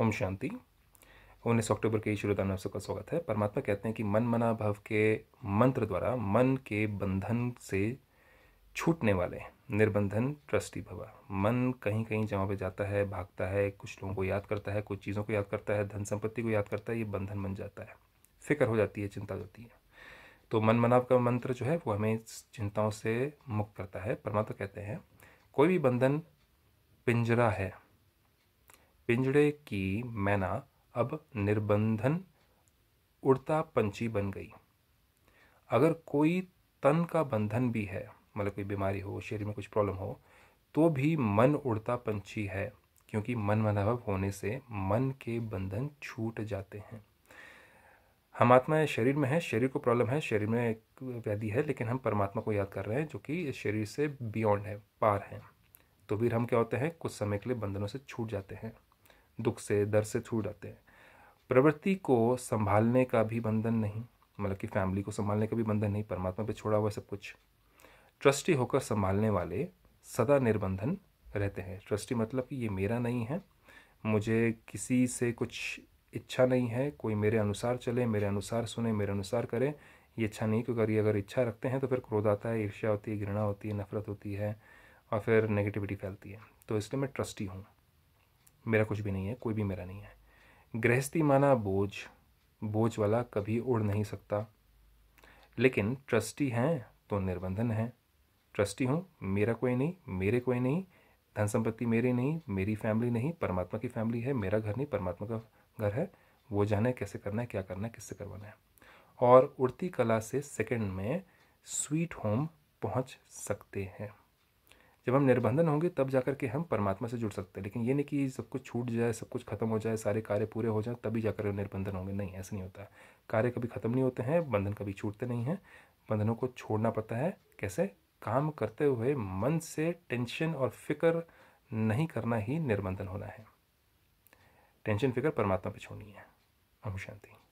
ओम शांति उन्नीस अक्टूबर के ईश्वर दान सबका स्वागत है परमात्मा कहते हैं कि मन मना भाव के मंत्र द्वारा मन के बंधन से छूटने वाले निर्बंधन ट्रस्टी भवा मन कहीं कहीं जहाँ पे जाता है भागता है कुछ लोगों को याद करता है कुछ चीज़ों को याद करता है धन संपत्ति को याद करता है ये बंधन बन जाता है फिक्र हो जाती है चिंता होती है तो मन मनाव का मंत्र जो है वो हमें चिंताओं से मुक्त करता है परमात्मा कहते हैं कोई भी बंधन पिंजरा है पिंजड़े की मैना अब निर्बंधन उड़ता पंछी बन गई अगर कोई तन का बंधन भी है मतलब कोई बीमारी हो शरीर में कुछ प्रॉब्लम हो तो भी मन उड़ता पंछी है क्योंकि मन मनाभव होने से मन के बंधन छूट जाते हैं हम आत्मा शरीर में है शरीर को प्रॉब्लम है शरीर में एक व्याधि है लेकिन हम परमात्मा को याद कर रहे हैं जो कि इस शरीर से बियॉन्ड है पार है तो फिर हम क्या होते हैं कुछ समय के लिए बंधनों से छूट जाते हैं दुख से दर से छूट जाते हैं प्रवृत्ति को संभालने का भी बंधन नहीं मतलब कि फैमिली को संभालने का भी बंधन नहीं परमात्मा पे छोड़ा हुआ सब कुछ ट्रस्टी होकर संभालने वाले सदा निर्बंधन रहते हैं ट्रस्टी मतलब कि ये मेरा नहीं है मुझे किसी से कुछ इच्छा नहीं है कोई मेरे अनुसार चले मेरे अनुसार सुने मेरे अनुसार करे ये इच्छा नहीं क्योंकि ये अगर इच्छा रखते हैं तो फिर क्रोध आता है ईर्ष्या होती है घृणा होती है नफरत होती है और फिर नेगेटिविटी फैलती है तो इसलिए मैं ट्रस्टी हूँ मेरा कुछ भी नहीं है कोई भी मेरा नहीं है गृहस्थी माना बोझ बोझ वाला कभी उड़ नहीं सकता लेकिन ट्रस्टी हैं तो निर्बंधन है ट्रस्टी हूँ मेरा कोई नहीं मेरे कोई नहीं धन संपत्ति मेरी नहीं मेरी फैमिली नहीं परमात्मा की फैमिली है मेरा घर नहीं परमात्मा का घर है वो जाना है कैसे करना है क्या करना है किससे करवाना है और उड़ती कला से सेकंड में स्वीट होम पहुंच सकते हैं जब हम निर्बंधन होंगे तब जा के हम परमात्मा से जुड़ सकते हैं लेकिन ये नहीं कि सब कुछ छूट जाए सब कुछ खत्म हो जाए सारे कार्य पूरे हो जाए तभी जाकर निर्बंधन होंगे नहीं ऐसा नहीं होता है कार्य कभी ख़त्म नहीं होते हैं बंधन कभी छूटते नहीं हैं बंधनों को छोड़ना पड़ता है कैसे काम करते हुए मन से टेंशन और फिक्र नहीं करना ही निर्बंधन होना है टेंशन फिक्र परमात्मा पर छोड़नी है ओम शांति